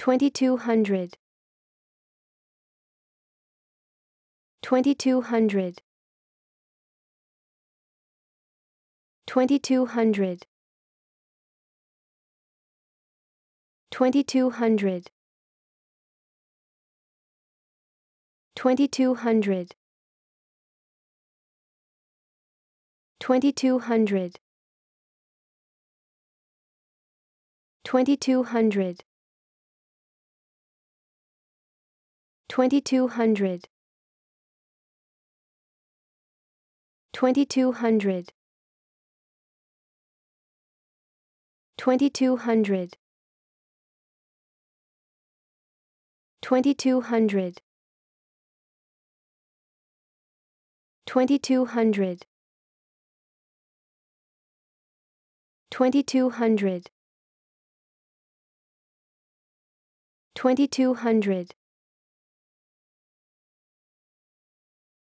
2200 2200 2200 2200 2200 2200 2200 2200 2200 2200 2200 2200 2200 2200